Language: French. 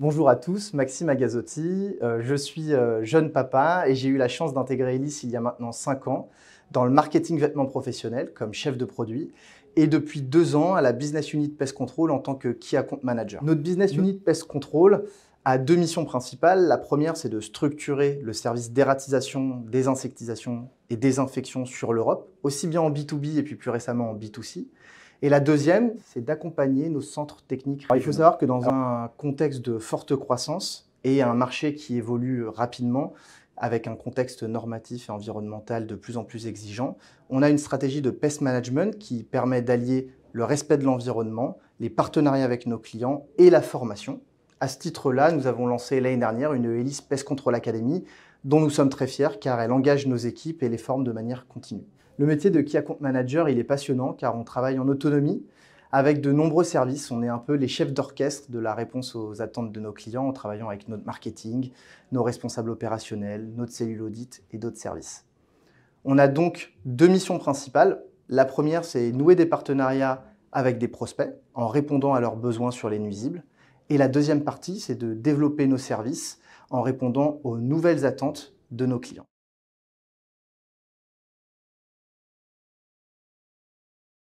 Bonjour à tous, Maxime Agazotti. Euh, je suis euh, jeune papa et j'ai eu la chance d'intégrer Elis il y a maintenant 5 ans dans le marketing vêtements professionnels comme chef de produit et depuis 2 ans à la business unit Pest Control en tant que Key Account Manager. Notre business mm. unit Pest Control a deux missions principales. La première, c'est de structurer le service d'ératisation, désinsectisation et désinfection sur l'Europe, aussi bien en B2B et puis plus récemment en B2C. Et la deuxième, c'est d'accompagner nos centres techniques. il faut savoir que dans un contexte de forte croissance et un marché qui évolue rapidement, avec un contexte normatif et environnemental de plus en plus exigeant, on a une stratégie de pest management qui permet d'allier le respect de l'environnement, les partenariats avec nos clients et la formation. À ce titre-là, nous avons lancé l'année dernière une hélice Pest Control Academy dont nous sommes très fiers car elle engage nos équipes et les forme de manière continue. Le métier de Key Account Manager, il est passionnant car on travaille en autonomie avec de nombreux services. On est un peu les chefs d'orchestre de la réponse aux attentes de nos clients en travaillant avec notre marketing, nos responsables opérationnels, notre cellule audit et d'autres services. On a donc deux missions principales. La première, c'est nouer des partenariats avec des prospects en répondant à leurs besoins sur les nuisibles. Et la deuxième partie, c'est de développer nos services en répondant aux nouvelles attentes de nos clients.